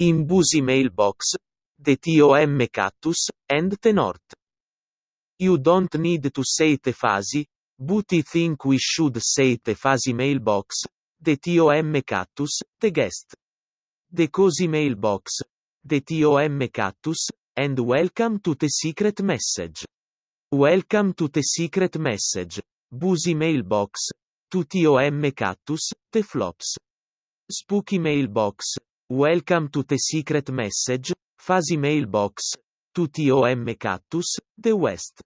in busy mailbox, the TOM cactus, and the north. You don't need to say Tefasi, but I think we should say the fuzzy mailbox, the TOM cactus, the guest. The cozy mailbox, the TOM cactus, and welcome to the secret message. Welcome to the secret message, busy mailbox, to TOM cactus, the flops. Spooky mailbox, Welcome to the secret message, Fuzzy Mailbox, to TOM Cactus, The West.